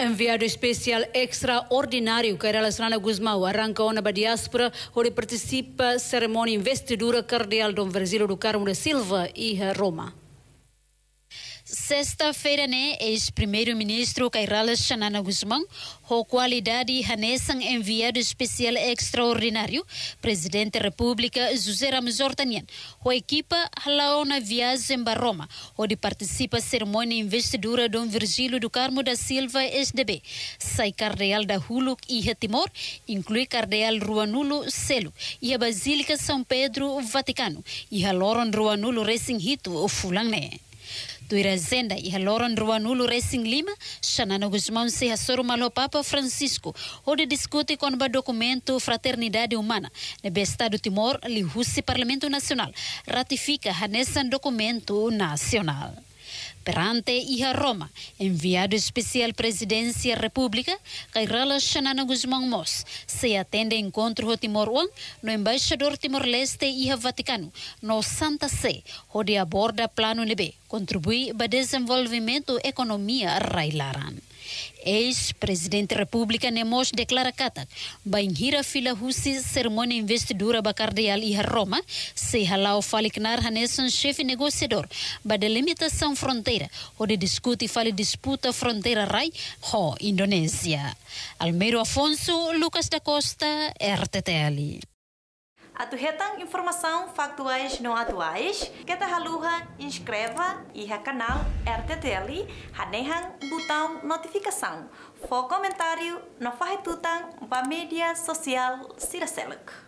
Enviado especial extraordinário, Cairala Sonana Guzmão, arranca ona para diáspora, onde participa cerimônia investidura cardeal Dom Verzilo do Carmo da Silva e Roma. Sexta-feira, né, ex-primeiro-ministro Kairala Xanana Guzmão, com qualidade Hanessan enviado especial extraordinário, presidente da República José Ramos Hortanian, com a equipa halou na viagem para Roma, onde participa a cerimônia investidura Dom Virgílio do Carmo da Silva, SDB. Sai cardeal da Huluk e Timor, inclui cardeal Ruanulo Selo e a Basílica São Pedro, Vaticano, e haloram Ruanulo Racing o Fulané toerazenda ihalorandroan'olo racing lima xanana guzmão se hasoro malo papa francisco onde discute o documento fraternidade humana nebe estado timor lihusi parlamento nacional ratifica hanesan documento nacional perante a Roma, enviado especial Presidência República, Cairala Xanana Guzmán Moss, se atende encontro ao Timor One no embaixador Timor-Leste e Vaticano, no Santa Sé, onde aborda plano NB, contribui para desenvolvimento economia railaran. Ex-presidente da República Nemos declara Qatar banhira fila husi cerimônia investidura cardeal e Roma se halau faliknar hanesan chefe negociador ba delimitação fronteira onde discute e disputa fronteira rai ho Indonésia. Almeiro Afonso, Lucas da Costa, RTTL atuhetang informação factuais não atuais, kata haluha inscreva e ha canal RTTL hanehang botão notificação. For comentário no farretutang ba mídia social Siraseluk.